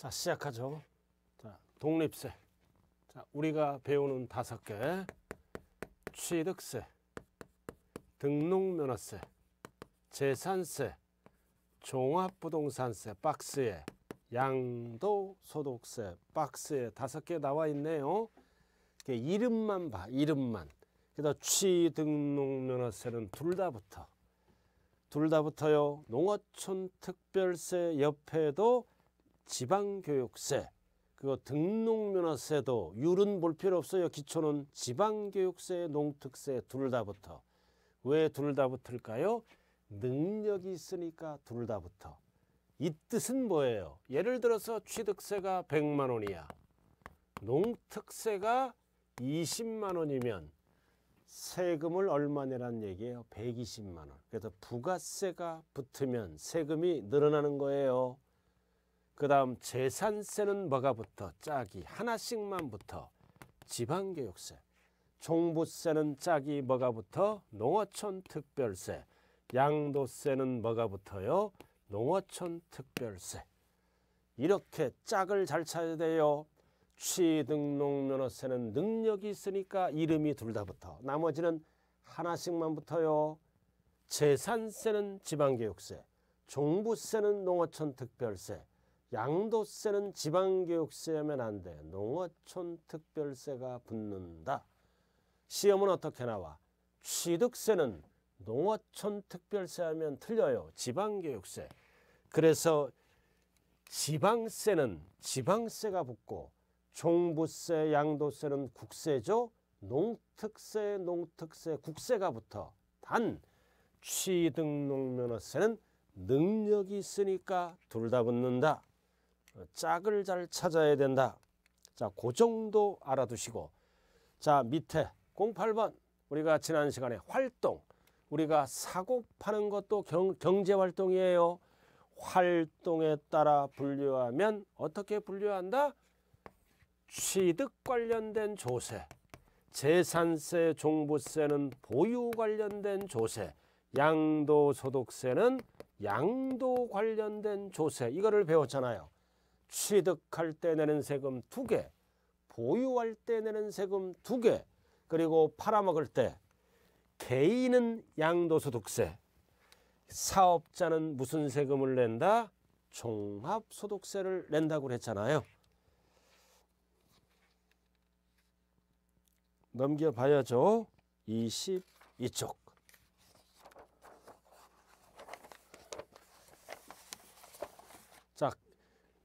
자 시작하죠. 자 독립세. 자 우리가 배우는 다섯 개. 취득세, 등록면허세, 재산세, 종합부동산세 박스에 양도소득세 박스에 다섯 개 나와 있네요. 이름만 봐, 이름만. 그래 취등록면허세는 둘 다 붙어. 둘 다 붙어요. 농어촌 특별세 옆에도 지방교육세, 그거 등록면허세도 율은 볼 필요 없어요. 기초는 지방교육세, 농특세 둘 다 붙어. 왜 둘 다 붙을까요? 능력이 있으니까 둘 다 붙어. 이 뜻은 뭐예요? 예를 들어서 취득세가 100만 원이야. 농특세가 20만 원이면 세금을 얼마 내란 얘기예요? 120만 원. 그래서 부가세가 붙으면 세금이 늘어나는 거예요. 그 다음 재산세는 뭐가부터 짝이 하나씩만부터 지방교육세 종부세는 짝이 뭐가부터 농어촌 특별세 양도세는 뭐가부터요 농어촌 특별세 이렇게 짝을 잘 찾아야 돼요 취등록면허세는 능력이 있으니까 이름이 둘 다 붙어. 나머지는 하나씩만 붙어요 재산세는 지방교육세 종부세는 농어촌 특별세 양도세는 지방교육세면 안 돼. 농어촌 특별세가 붙는다. 시험은 어떻게 나와? 취득세는 농어촌 특별세 하면 틀려요. 지방교육세. 그래서 지방세는 지방세가 붙고 종부세, 양도세는 국세죠. 농특세, 농특세, 국세가 붙어. 단 취득농면허세는 능력이 있으니까 둘 다 붙는다. 짝을 잘 찾아야 된다. 자, 그 정도 알아두시고 자, 밑에 08번 우리가 지난 시간에 활동 우리가 사고 파는 것도 경, 경제활동이에요. 활동에 따라 분류하면 어떻게 분류한다? 취득 관련된 조세, 재산세, 종부세는 보유 관련된 조세, 양도소득세는 양도 관련된 조세 이거를 배웠잖아요. 취득할 때 내는 세금 두개 보유할 때 내는 세금 두개 그리고 팔아먹을 때 개인은 양도소득세 사업자는 무슨 세금을 낸다? 종합소득세를 낸다고 했잖아요. 넘겨봐야죠. 22쪽.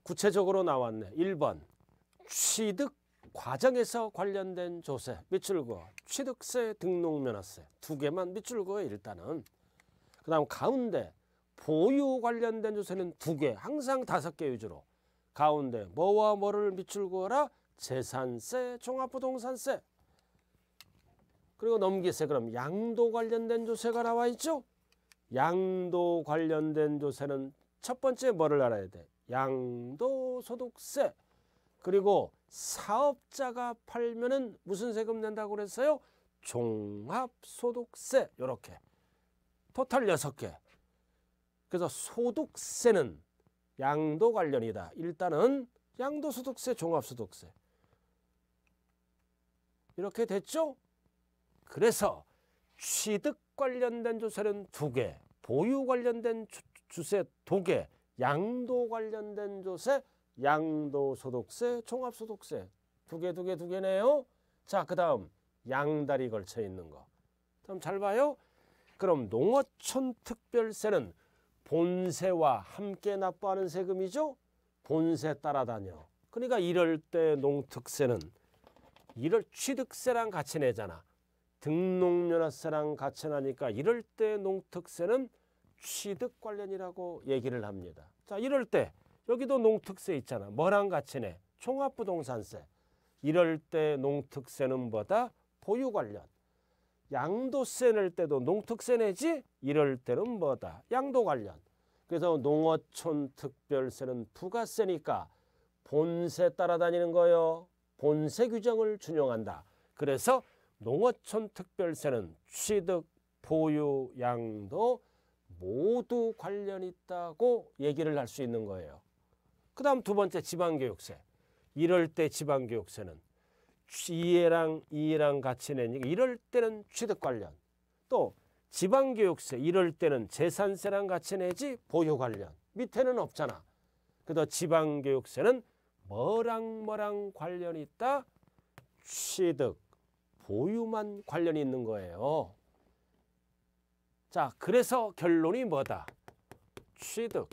구체적으로 나왔네. 1번 취득 과정에서 관련된 조세 밑줄 그어 취득세 등록면허세 두 개만 밑줄 그어 일단은 그 다음 가운데 보유 관련된 조세는 두 개 항상 다섯 개 위주로 가운데 뭐와 뭐를 밑줄 그어라 재산세 종합부동산세 그리고 넘기세 그럼 양도 관련된 조세가 나와 있죠 양도 관련된 조세는 첫 번째 뭐를 알아야 돼 양도소득세 그리고 사업자가 팔면은 무슨 세금 낸다고 그랬어요? 종합소득세 이렇게 토탈 6개 그래서 소득세는 양도 관련이다. 일단은 양도소득세, 종합소득세 이렇게 됐죠? 그래서 취득 관련된 조세는 두개 보유 관련된 주, 주세 두개 양도 관련된 조세, 양도소득세, 종합소득세 두 개, 두 개, 두 개네요. 자, 그 다음 양다리 걸쳐 있는 거. 그럼 잘 봐요. 그럼 농어촌 특별세는 본세와 함께 납부하는 세금이죠. 본세 따라다녀. 그러니까 이럴 때 농특세는 이럴 취득세랑 같이 내잖아. 등록연허세랑 같이 나니까 이럴 때 농특세는 취득 관련이라고 얘기를 합니다. 자, 이럴 때 여기도 농특세 있잖아. 뭐랑 같이 내? 종합부동산세. 이럴 때 농특세는 뭐다? 보유 관련. 양도세 낼 때도 농특세 내지? 이럴 때는 뭐다? 양도 관련. 그래서 농어촌 특별세는 부가세니까 본세 따라다니는 거요. 본세 규정을 준용한다. 그래서 농어촌 특별세는 취득, 보유, 양도, 모두 관련 있다고 얘기를 할 수 있는 거예요. 그 다음 두 번째 지방교육세. 이럴 때 지방교육세는 이해랑 이해랑 같이 내니까 이럴 때는 취득 관련 또 지방교육세 이럴 때는 재산세랑 같이 내지 보유 관련 밑에는 없잖아. 그래서 지방교육세는 뭐랑 뭐랑 관련 있다? 취득, 보유만 관련 있는 거예요. 자, 그래서 결론이 뭐다? 취득,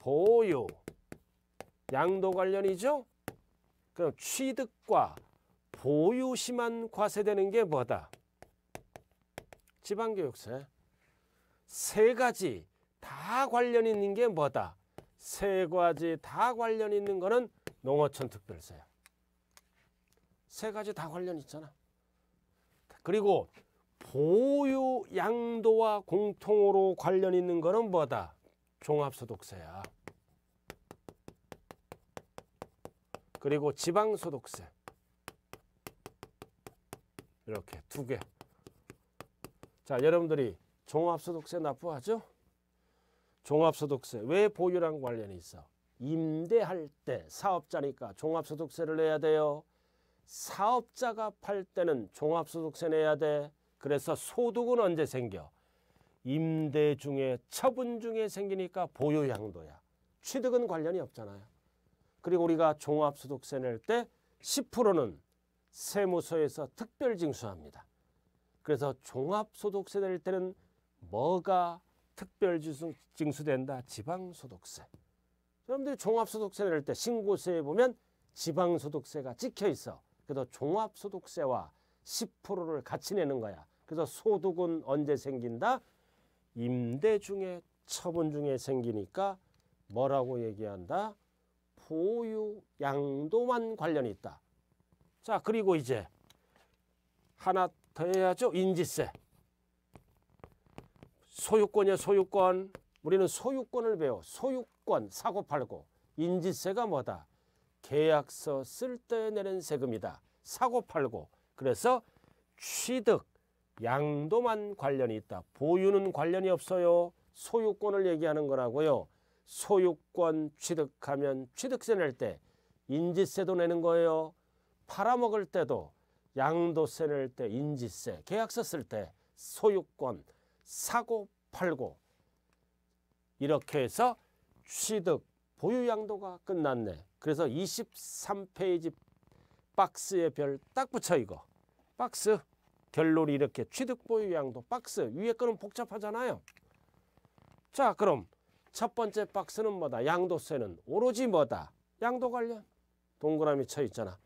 보유, 양도 관련이죠? 그럼 취득과 보유시만 과세되는 게 뭐다? 지방교육세. 세 가지 다 관련 있는 게 뭐다? 세 가지 다 관련 있는 거는 농어촌 특별세야. 세 가지 다 관련 있잖아. 그리고 소유 양도와 공통으로 관련 있는 거는 뭐다? 종합소득세야. 그리고 지방소득세. 이렇게 두 개. 자, 여러분들이 종합소득세 납부하죠? 종합소득세 왜 보유랑 관련이 있어? 임대할 때 사업자니까 종합소득세를 내야 돼요. 사업자가 팔 때는 종합소득세 내야 돼. 그래서 소득은 언제 생겨? 임대 중에 처분 중에 생기니까 보유양도야. 취득은 관련이 없잖아요. 그리고 우리가 종합소득세 낼 때 10%는 세무서에서 특별 징수합니다. 그래서 종합소득세 낼 때는 뭐가 특별 징수된다? 지방소득세. 여러분들이 종합소득세 낼 때 신고서에 보면 지방소득세가 찍혀 있어. 그래서 종합소득세와 10%를 같이 내는 거야. 그래서 소득은 언제 생긴다? 임대 중에 처분 중에 생기니까 뭐라고 얘기한다? 보유 양도만 관련이 있다. 자 그리고 이제 하나 더 해야죠. 인지세. 소유권이야 소유권. 우리는 소유권을 배워. 소유권 사고팔고. 인지세가 뭐다? 계약서 쓸 때 내는 세금이다. 사고팔고. 그래서 취득, 양도만 관련이 있다. 보유는 관련이 없어요. 소유권을 얘기하는 거라고요. 소유권 취득하면 취득세 낼 때 인지세도 내는 거예요. 팔아먹을 때도 양도세 낼 때 인지세, 계약서 쓸 때 소유권, 사고 팔고 이렇게 해서 취득, 보유양도가 끝났네. 그래서 23페이지 박스에 별 딱 붙여 이거. 박스. 결론이 이렇게 취득보유 양도 박스. 위에 거는 복잡하잖아요. 자 그럼 첫 번째 박스는 뭐다. 양도세는 오로지 뭐다. 양도 관련. 동그라미 쳐 있잖아.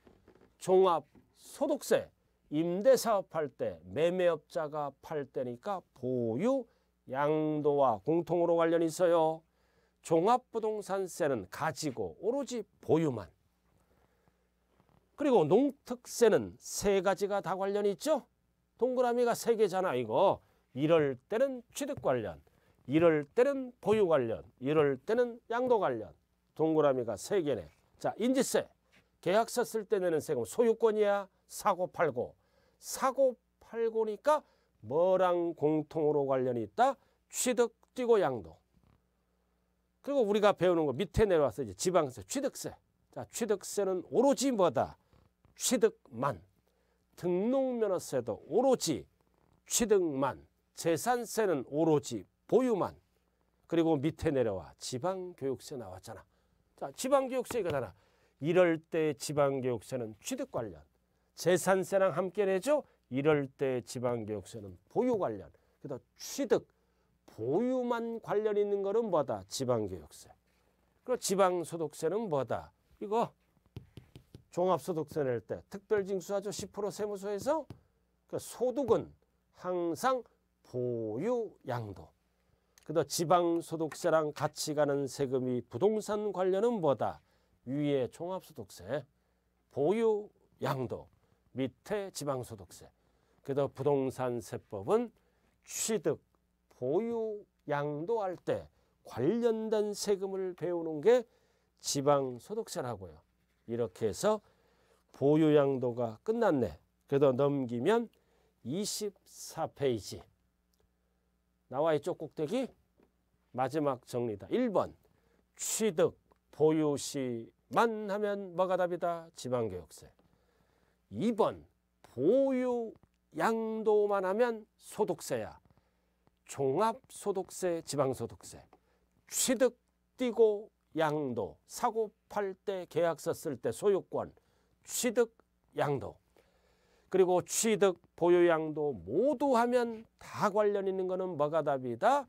종합 소득세. 임대사업할 때 매매업자가 팔 때니까 보유 양도와 공통으로 관련 있어요. 종합부동산세는 가지고 오로지 보유만. 그리고 농특세는 세 가지가 다 관련이 있죠. 동그라미가 세 개잖아 이거. 이럴 때는 취득 관련, 이럴 때는 보유 관련, 이럴 때는 양도 관련. 동그라미가 세 개네. 자 인지세. 계약서 쓸 때 내는 세금 소유권이야 사고 팔고. 사고 팔고니까 뭐랑 공통으로 관련이 있다? 취득, 뛰고 양도. 그리고 우리가 배우는 거 밑에 내려와서 이제 지방세, 취득세. 자, 취득세는 오로지 뭐다? 취득만, 등록면허세도 오로지 취득만, 재산세는 오로지 보유만, 그리고 밑에 내려와 지방교육세 나왔잖아. 자, 지방교육세가 잖아 이럴 때 지방교육세는 취득 관련, 재산세랑 함께 내죠. 이럴 때 지방교육세는 보유 관련, 그다 취득, 보유만 관련 있는 거는 뭐다? 지방교육세. 그리고 지방소득세는 뭐다? 이거 종합소득세 낼 때 특별징수하죠. 10% 세무서에서 그 소득은 항상 보유양도. 그다 지방소득세랑 같이 가는 세금이 부동산 관련은 뭐다? 위에 종합소득세, 보유양도, 밑에 지방소득세. 그다 부동산 세법은 취득, 보유양도 할때 관련된 세금을 배우는 게 지방소득세라고요. 이렇게 해서 보유양도가 끝났네. 그래서 넘기면 24페이지 나와 이쪽 꼭대기 마지막 정리다. 1번 취득 보유시만 하면 뭐가 답이다? 지방교육세. 2번 보유 양도만 하면 소득세야. 종합소득세, 지방소득세. 취득 띄고 양도, 사고 팔 때 계약서 쓸 때 소유권, 취득 양도. 그리고 취득, 보유 양도 모두 하면 다 관련 있는 거는 뭐가 답이다?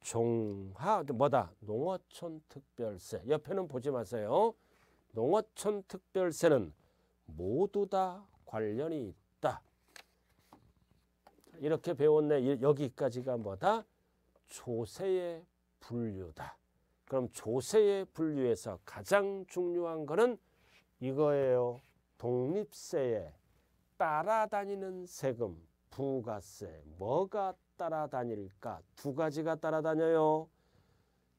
종하 뭐다? 농어촌 특별세. 옆에는 보지 마세요. 농어촌 특별세는 모두 다 관련이 있다. 이렇게 배웠네. 여기까지가 뭐다? 조세의 분류다. 그럼 조세의 분류에서 가장 중요한 것은 이거예요. 독립세에 따라다니는 세금, 부가세, 뭐가 따라다닐까? 두 가지가 따라다녀요.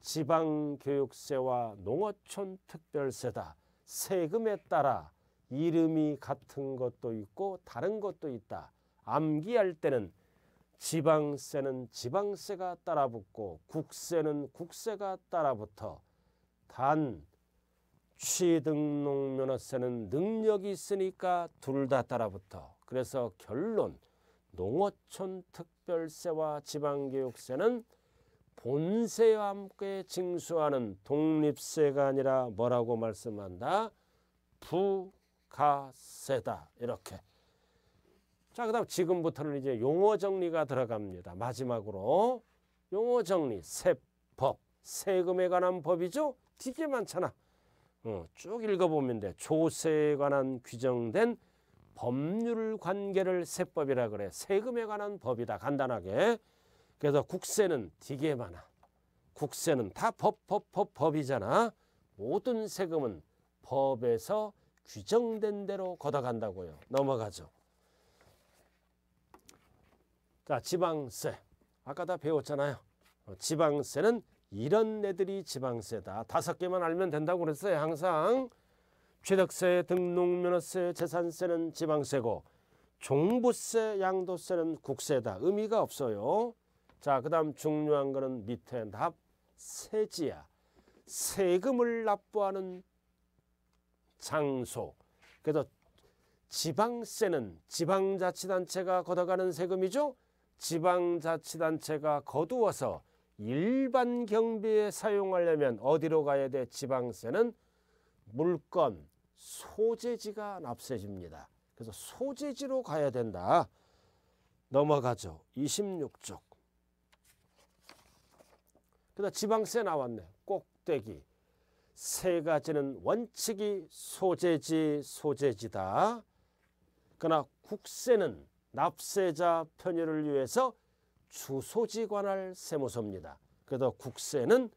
지방교육세와 농어촌 특별세다. 세금에 따라 이름이 같은 것도 있고 다른 것도 있다. 암기할 때는 지방세는 지방세가 따라붙고 국세는 국세가 따라붙어 단 취등록면허세는 능력이 있으니까 둘 다 따라붙어 그래서 결론 농어촌 특별세와 지방교육세는 본세와 함께 징수하는 독립세가 아니라 뭐라고 말씀한다? 부가세다 이렇게 자, 그다음 지금부터는 이제 용어 정리가 들어갑니다. 마지막으로 용어 정리, 세법, 세금에 관한 법이죠. 되게 많잖아. 어, 쭉 읽어보면 돼. 조세에 관한 규정된 법률 관계를 세법이라 그래. 세금에 관한 법이다. 간단하게. 그래서 국세는 되게 많아. 국세는 다 법, 법, 법, 법이잖아. 모든 세금은 법에서 규정된 대로 걷어간다고요. 넘어가죠. 자, 지방세. 아까 다 배웠잖아요. 어, 지방세는 이런 애들이 지방세다. 다섯 개만 알면 된다고 그랬어요. 항상 취득세, 등록면허세, 재산세는 지방세고 종부세, 양도세는 국세다. 의미가 없어요. 자, 그 다음 중요한 거는 밑에 답 세지야. 세금을 납부하는 장소. 그래서 지방세는 지방자치단체가 걷어가는 세금이죠. 지방자치단체가 거두어서 일반 경비에 사용하려면 어디로 가야 돼? 지방세는 물건, 소재지가 납세집니다. 그래서 소재지로 가야 된다. 넘어가죠. 26쪽. 그다 지방세 나왔네. 꼭대기. 세 가지는 원칙이 소재지, 소재지다. 그러나 국세는 납세자 편의를 위해서 주소지 관할 세무서입니다. 그래서 국세는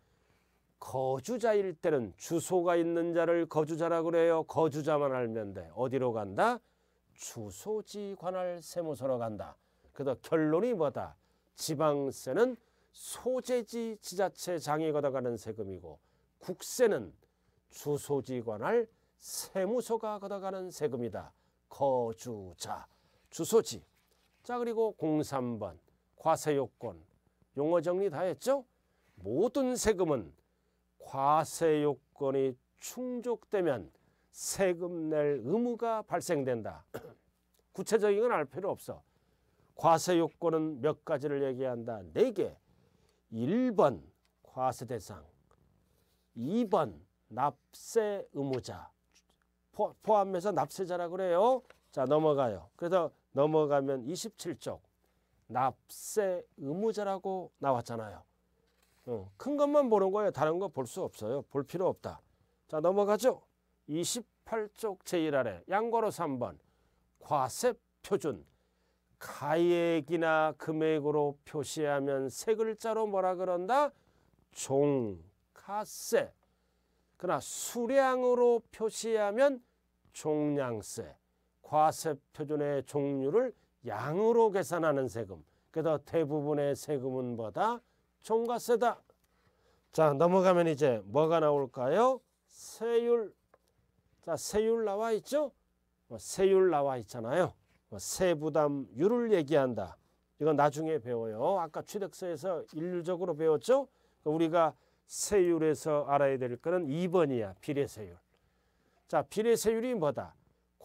거주자일 때는 주소가 있는 자를 거주자라고 그래요. 거주자만 알면 돼. 어디로 간다? 주소지 관할 세무서로 간다. 그래서 결론이 뭐다? 지방세는 소재지 지자체 장이 걷어가는 세금이고 국세는 주소지 관할 세무서가 걷어가는 세금이다. 거주자. 주소지. 자, 그리고 03번 과세요건 용어 정리 다 했죠? 모든 세금은 과세요건이 충족되면 세금 낼 의무가 발생된다. 구체적인 건 알 필요 없어. 과세요건은 몇 가지를 얘기한다. 네 개. 1번 과세 대상, 2번 납세 의무자 포함해서 납세자라 그래요. 자 넘어가요. 그래서 넘어가면 27쪽 납세 의무자라고 나왔잖아요. 어, 큰 것만 보는 거예요. 다른 거 볼 수 없어요. 볼 필요 없다. 자 넘어가죠. 28쪽 제1아래 양괄호 3번 과세 표준 가액이나 금액으로 표시하면 세 글자로 뭐라 그런다? 종가세 그러나 수량으로 표시하면 종량세 과세 표준의 종류를 양으로 계산하는 세금. 그래서 대부분의 세금은 뭐다? 종가세다. 자 넘어가면 이제 뭐가 나올까요? 세율. 자 세율 나와 있죠? 뭐 세율 나와 있잖아요. 뭐 세부담율을 얘기한다. 이건 나중에 배워요. 아까 취득세에서 일률적으로 배웠죠? 그러니까 우리가 세율에서 알아야 될 거는 2번이야. 비례세율. 자, 비례세율이 뭐다?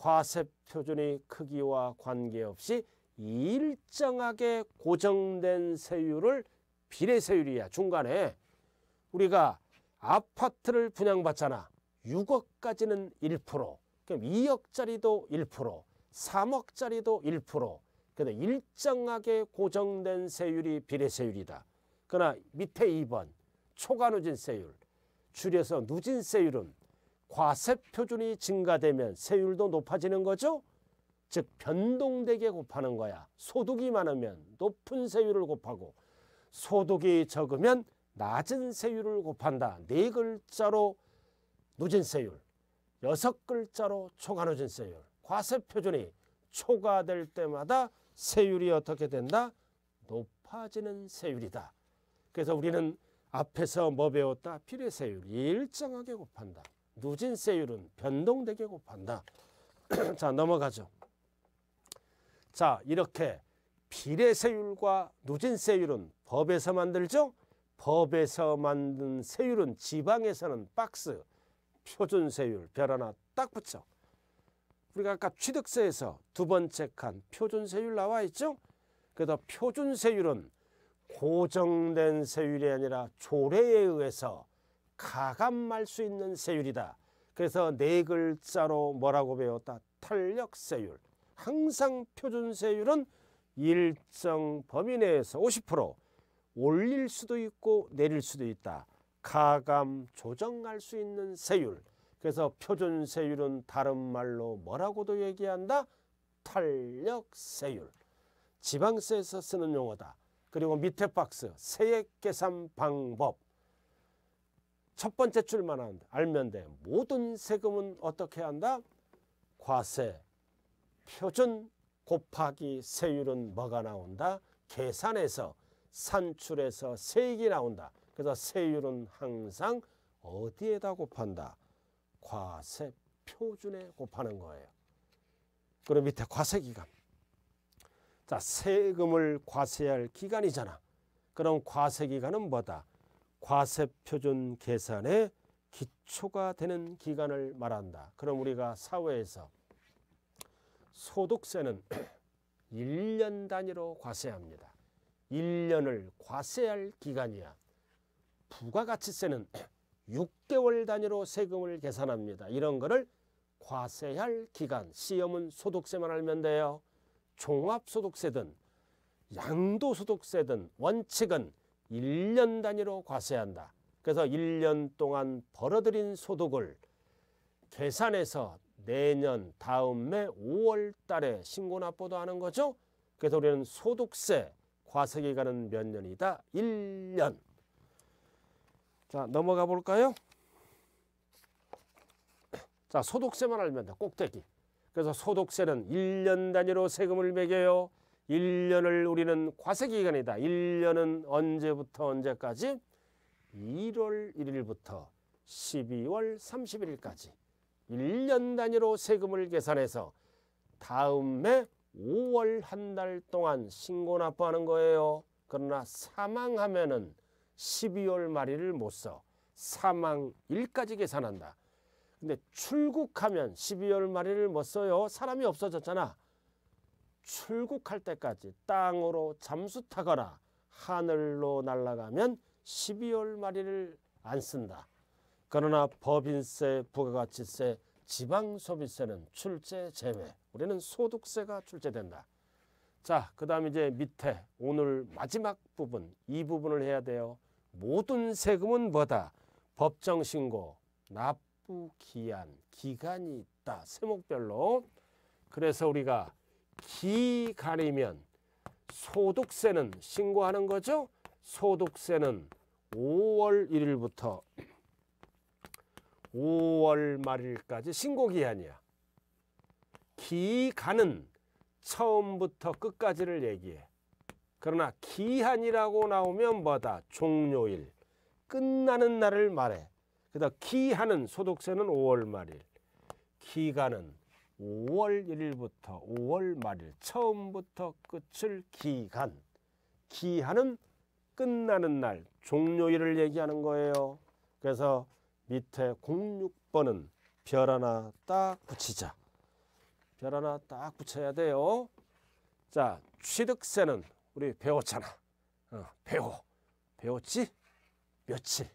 과세 표준의 크기와 관계없이 일정하게 고정된 세율을 비례세율이야 중간에 우리가 아파트를 분양받잖아 6억까지는 1% 그럼 2억짜리도 1% 3억짜리도 1% 그래서 일정하게 고정된 세율이 비례세율이다 그러나 밑에 2번 초과누진세율 줄여서 누진세율은 과세 표준이 증가되면 세율도 높아지는 거죠. 즉 변동되게 곱하는 거야. 소득이 많으면 높은 세율을 곱하고 소득이 적으면 낮은 세율을 곱한다. 네 글자로 누진세율, 여섯 글자로 초과누진세율, 과세표준이 초과될 때마다 세율이 어떻게 된다? 높아지는 세율이다. 그래서 우리는 앞에서 뭐 배웠다? 비례세율 일정하게 곱한다. 누진세율은 변동되게 곱한다. 자 넘어가죠. 자 이렇게 비례세율과 누진세율은 법에서 만들죠. 법에서 만든 세율은 지방에서는 박스, 표준세율 별 하나 딱 붙여. 우리가 아까 취득세에서 두 번째 칸 표준세율 나와 있죠. 그래서 표준세율은 고정된 세율이 아니라 조례에 의해서 가감할 수 있는 세율이다. 그래서 네 글자로 뭐라고 배웠다? 탄력세율. 항상 표준세율은 일정 범위 내에서 50% 올릴 수도 있고 내릴 수도 있다. 가감 조정할 수 있는 세율. 그래서 표준세율은 다른 말로 뭐라고도 얘기한다? 탄력세율. 지방세에서 쓰는 용어다. 그리고 밑에 박스 세액 계산 방법. 첫 번째 줄만 한다. 알면 돼. 모든 세금은 어떻게 한다? 과세, 표준 곱하기 세율은 뭐가 나온다? 계산해서 산출해서 세액이 나온다. 그래서 세율은 항상 어디에다 곱한다? 과세 표준에 곱하는 거예요. 그럼 밑에 과세기간. 자, 세금을 과세할 기간이잖아. 그럼 과세기간은 뭐다? 과세표준 계산의 기초가 되는 기간을 말한다. 그럼 우리가 사회에서 소득세는 1년 단위로 과세합니다. 1년을 과세할 기간이야. 부가가치세는 6개월 단위로 세금을 계산합니다. 이런 거를 과세할 기간, 시험은 소득세만 알면 돼요. 종합소득세든 양도소득세든 원칙은 1년 단위로 과세한다. 그래서 1년 동안 벌어들인 소득을 계산해서 내년 다음 해 5월 달에 신고 납부도 하는 거죠. 그래서 우리는 소득세 과세 기간은 몇 년이다? 1년. 자, 넘어가 볼까요? 자, 소득세만 알면 다 꼭대기. 그래서 소득세는 1년 단위로 세금을 매겨요. 1년을 우리는 과세기간이다. 1년은 언제부터 언제까지? 1월 1일부터 12월 31일까지 1년 단위로 세금을 계산해서 다음 해 5월 한 달 동안 신고 납부하는 거예요. 그러나 사망하면은 12월 말일을 못 써. 사망일까지 계산한다. 근데 출국하면 12월 말일을 못 써요. 사람이 없어졌잖아. 출국할 때까지 땅으로 잠수타거나 하늘로 날아가면 12월 말일을 안 쓴다. 그러나 법인세, 부가가치세, 지방소비세는 출제 제외. 우리는 소득세가 출제된다. 자, 그 다음 이제 밑에 오늘 마지막 부분 이 부분을 해야 돼요. 모든 세금은 뭐다? 법정신고, 납부기한, 기간이 있다. 세목별로. 그래서 우리가 기간이면 소득세는 신고하는 거죠. 소득세는 5월 1일부터 5월 말일까지 신고기한이야. 기간은 처음부터 끝까지를 얘기해. 그러나 기한이라고 나오면 뭐다? 종료일. 끝나는 날을 말해. 그다 그러니까 기한은 소득세는 5월 말일. 기간은 5월 1일부터 5월 말일 처음부터 끝을 기간 기한은 끝나는 날 종료일을 얘기하는 거예요 그래서 밑에 06번은 별 하나 딱 붙이자 별 하나 딱 붙여야 돼요 자 취득세는 우리 배웠잖아 어, 배워 배웠지? 며칠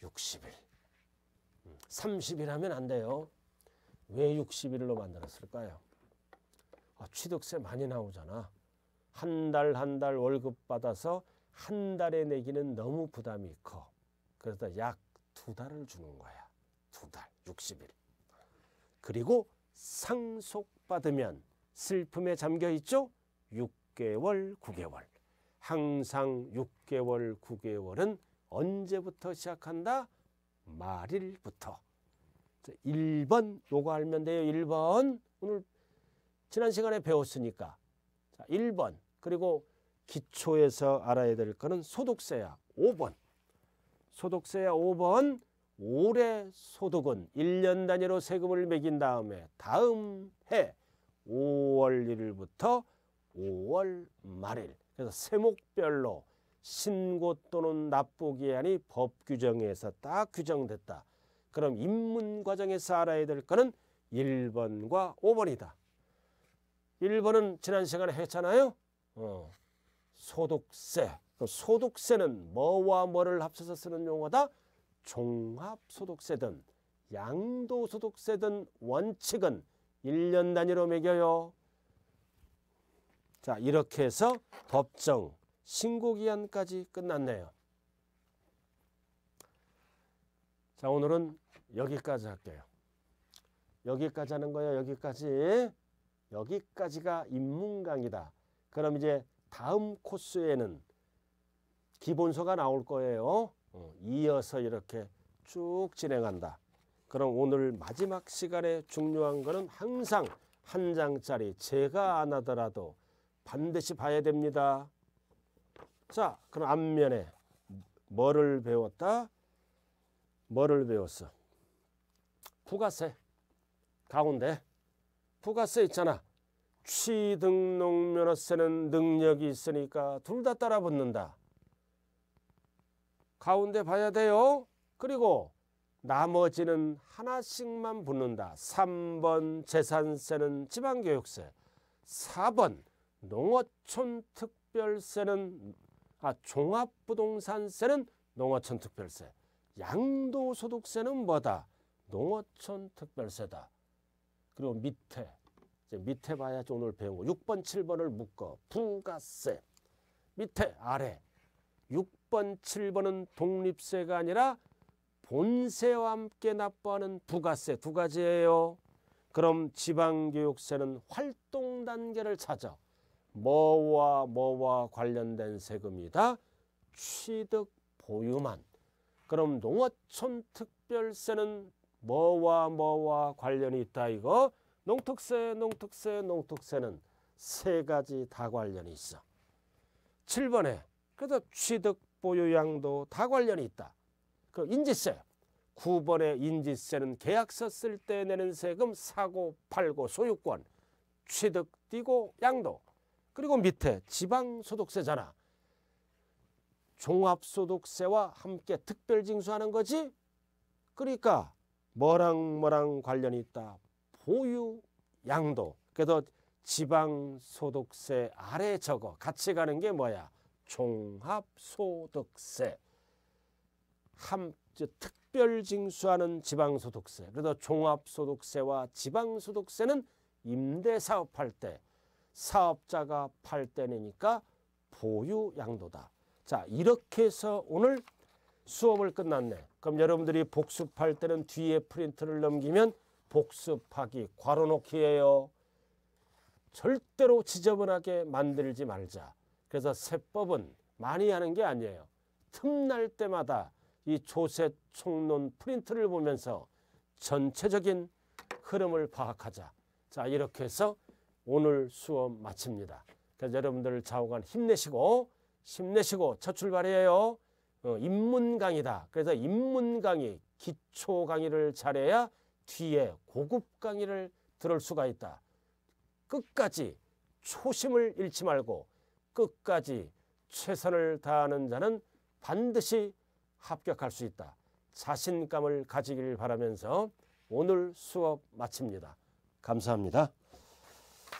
60일 30일 음, 하면 안 돼요 왜 60일로 만들었을까요? 아, 취득세 많이 나오잖아. 한달 한달 한 달 월급 받아서 한 달에 내기는 너무 부담이 커. 그래서 약 두 달을 주는 거야. 두 달, 60일. 그리고 상속받으면 슬픔에 잠겨 있죠? 6개월, 9개월. 항상 6개월, 9개월은 언제부터 시작한다? 말일부터. 자, 1번 요거 알면 돼요. 1번 오늘 지난 시간에 배웠으니까 자, 1번 그리고 기초에서 알아야 될 거는 소득세야 5번 소득세야 5번 올해 소득은 1년 단위로 세금을 매긴 다음에 다음 해 5월 1일부터 5월 말일 그래서 세목별로 신고 또는 납부 기한이 법 규정에서 딱 규정됐다. 그럼 입문 과정에서 알아야 될 것은 1번과 5번이다. 1번은 지난 시간에 했잖아요. 어, 소득세. 소득세는 뭐와 뭐를 합쳐서 쓰는 용어다? 종합소득세든 양도소득세든 원칙은 1년 단위로 매겨요. 자 이렇게 해서 법정 신고기한까지 끝났네요. 자, 오늘은 여기까지 할게요. 여기까지 하는 거예요. 여기까지. 여기까지가 인문강이다. 그럼 이제 다음 코스에는 기본서가 나올 거예요. 어, 이어서 이렇게 쭉 진행한다. 그럼 오늘 마지막 시간에 중요한 거는 항상 한 장짜리 제가 안 하더라도 반드시 봐야 됩니다. 자, 그럼 앞면에 뭐를 배웠다? 뭐를 배웠어? 부가세 가운데 부가세 있잖아. 취등록면허세는 능력이 있으니까 둘 다 따라 붙는다. 가운데 봐야 돼요. 그리고 나머지는 하나씩만 붙는다. 3번 재산세는 지방교육세, 4번 농어촌특별세는 아 종합부동산세는 농어촌특별세, 양도소득세는 뭐다? 농어촌 특별세다. 그리고 밑에 밑에 봐야지 오늘 배운 거 6번 7번을 묶어 부가세 밑에 아래 6번 7번은 독립세가 아니라 본세와 함께 납부하는 부가세 두 가지예요. 그럼 지방교육세는 활동 단계를 찾아 뭐와 뭐와 관련된 세금이다. 취득 보유만 그럼 농어촌 특별세는 뭐와 뭐와 관련이 있다 이거 농특세 농특세 농특세는 세 가지 다 관련이 있어 7번에 그래서 취득 보유양도 다 관련이 있다 그 인지세 9번에 인지세는 계약서 쓸 때 내는 세금 사고 팔고 소유권 취득 띠고 양도 그리고 밑에 지방소득세잖아 종합소득세와 함께 특별징수하는 거지. 그러니까 뭐랑 뭐랑 관련이 있다. 보유, 양도. 그래서 지방소득세 아래 저거 같이 가는 게 뭐야. 종합소득세. 함, 특별징수하는 지방소득세. 그래서 종합소득세와 지방소득세는 임대사업할 때 사업자가 팔 때 내니까 보유양도다. 자 이렇게 해서 오늘 수업을 끝났네. 그럼 여러분들이 복습할 때는 뒤에 프린트를 넘기면 복습하기 괄호놓기예요. 절대로 지저분하게 만들지 말자. 그래서 세법은 많이 하는 게 아니에요. 틈날 때마다 이 조세 총론 프린트를 보면서 전체적인 흐름을 파악하자. 자 이렇게 해서 오늘 수업 마칩니다. 그래서 여러분들 자오간 힘내시고 힘내시고 첫 출발이에요. 어, 입문 강의다. 그래서 입문 강의, 기초 강의를 잘해야 뒤에 고급 강의를 들을 수가 있다. 끝까지 초심을 잃지 말고 끝까지 최선을 다하는 자는 반드시 합격할 수 있다. 자신감을 가지길 바라면서 오늘 수업 마칩니다. 감사합니다.